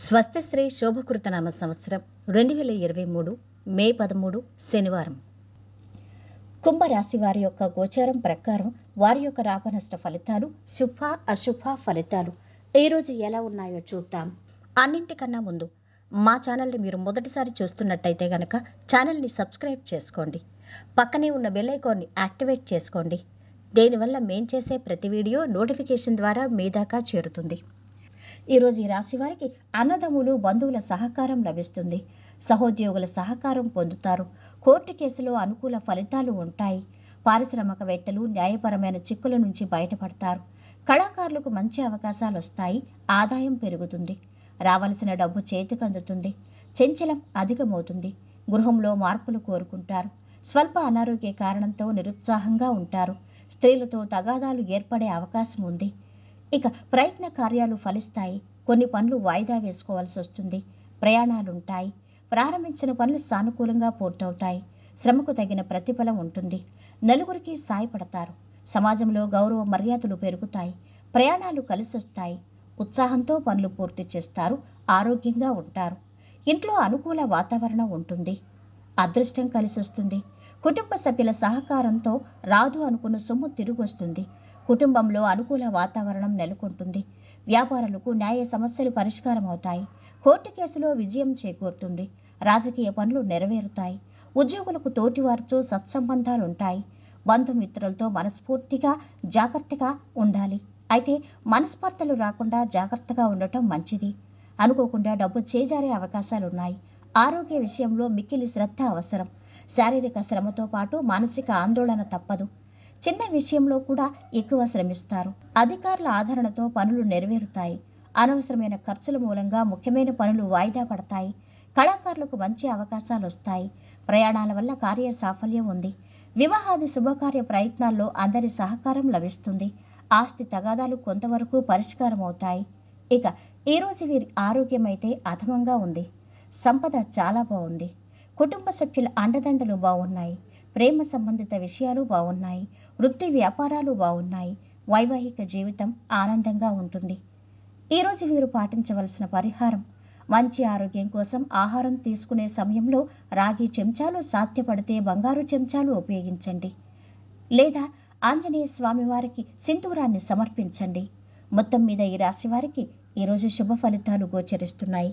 స్వస్థశ్రీ శోభకృతనామ సంవత్సరం రెండు వేల ఇరవై మూడు మే పదమూడు శనివారం కుంభరాశి వారి యొక్క గోచారం ప్రకారం వారి యొక్క లాభనష్ట ఫలితాలు శుభ అశుభ ఫలితాలు ఈరోజు ఎలా ఉన్నాయో చూద్దాం అన్నింటికన్నా ముందు మా ఛానల్ని మీరు మొదటిసారి చూస్తున్నట్టయితే గనక ఛానల్ని సబ్స్క్రైబ్ చేసుకోండి పక్కనే ఉన్న బెల్ ఐకాన్ని యాక్టివేట్ చేసుకోండి దీనివల్ల మేం చేసే ప్రతి వీడియో నోటిఫికేషన్ ద్వారా మీ దాకా చేరుతుంది ఈరోజు ఈ రాశి వారికి అన్నదమ్ములు బంధువుల సహకారం లభిస్తుంది సహోద్యోగుల సహకారం పొందుతారు కోర్టు కేసులో అనుకూల ఫలితాలు ఉంటాయి పారిశ్రామికవేత్తలు న్యాయపరమైన చిక్కుల నుంచి బయటపడతారు కళాకారులకు మంచి అవకాశాలు వస్తాయి ఆదాయం పెరుగుతుంది రావలసిన డబ్బు చేతికి అందుతుంది చెంచలం అధికమవుతుంది గృహంలో మార్పులు కోరుకుంటారు స్వల్ప అనారోగ్య కారణంతో నిరుత్సాహంగా ఉంటారు స్త్రీలతో తగాదాలు ఏర్పడే అవకాశం ఉంది ఇక ప్రయత్న కార్యాలు ఫలిస్తాయి కొన్ని పనులు వాయిదా వేసుకోవాల్సి వస్తుంది ప్రయాణాలుంటాయి ప్రారంభించిన పనులు సానుకూలంగా పూర్తవుతాయి శ్రమకు తగిన ప్రతిఫలం ఉంటుంది నలుగురికి సాయపడతారు సమాజంలో గౌరవ మర్యాదలు పెరుగుతాయి ప్రయాణాలు కలిసొస్తాయి ఉత్సాహంతో పనులు పూర్తి చేస్తారు ఆరోగ్యంగా ఉంటారు ఇంట్లో అనుకూల వాతావరణం ఉంటుంది అదృష్టం కలిసొస్తుంది కుటుంబ సభ్యుల సహకారంతో రాదు అనుకున్న సొమ్ము వస్తుంది కుటుంబంలో అనుకూల వాతావరణం నెలకొంటుంది వ్యాపారులకు న్యాయ సమస్యలు పరిష్కారం అవుతాయి కోర్టు కేసులో విజయం చేకూరుతుంది రాజకీయ పనులు నెరవేరుతాయి ఉద్యోగులకు తోటివారితో ఉంటాయి బంధుమిత్రులతో మనస్ఫూర్తిగా జాగ్రత్తగా ఉండాలి అయితే మనస్పర్తలు రాకుండా జాగ్రత్తగా ఉండటం మంచిది అనుకోకుండా డబ్బు చేజారే అవకాశాలున్నాయి ఆరోగ్య విషయంలో మిక్కిలి శ్రద్ధ అవసరం శారీరక శ్రమతో పాటు మానసిక ఆందోళన తప్పదు చిన్న విషయంలో కూడా ఎక్కువ శ్రమిస్తారు అధికారుల ఆదరణతో పనులు నెరవేరుతాయి అనవసరమైన ఖర్చుల మూలంగా ముఖ్యమైన పనులు వాయిదా పడతాయి కళాకారులకు మంచి అవకాశాలు వస్తాయి ప్రయాణాల వల్ల కార్య సాఫల్యం ఉంది వివాహాది శుభకార్య ప్రయత్నాల్లో అందరి సహకారం లభిస్తుంది ఆస్తి తగాదాలు కొంతవరకు పరిష్కారం అవుతాయి ఇక ఈరోజు వీరి ఆరోగ్యమైతే అధమంగా ఉంది సంపద చాలా బాగుంది కుటుంబ సభ్యుల అండదండలు బాగున్నాయి ప్రేమ సంబంధిత విషయాలు బాగున్నాయి వృత్తి వ్యాపారాలు బాగున్నాయి వైవాహిక జీవితం ఆనందంగా ఉంటుంది ఈరోజు వీరు పాటించవలసిన పరిహారం మంచి ఆరోగ్యం కోసం ఆహారం తీసుకునే సమయంలో రాగి చెంచాలు సాధ్యపడితే బంగారు చెంచాలు ఉపయోగించండి లేదా ఆంజనేయ స్వామివారికి సింధూరాన్ని సమర్పించండి మొత్తం మీద ఈ రాశివారికి ఈరోజు శుభ ఫలితాలు గోచరిస్తున్నాయి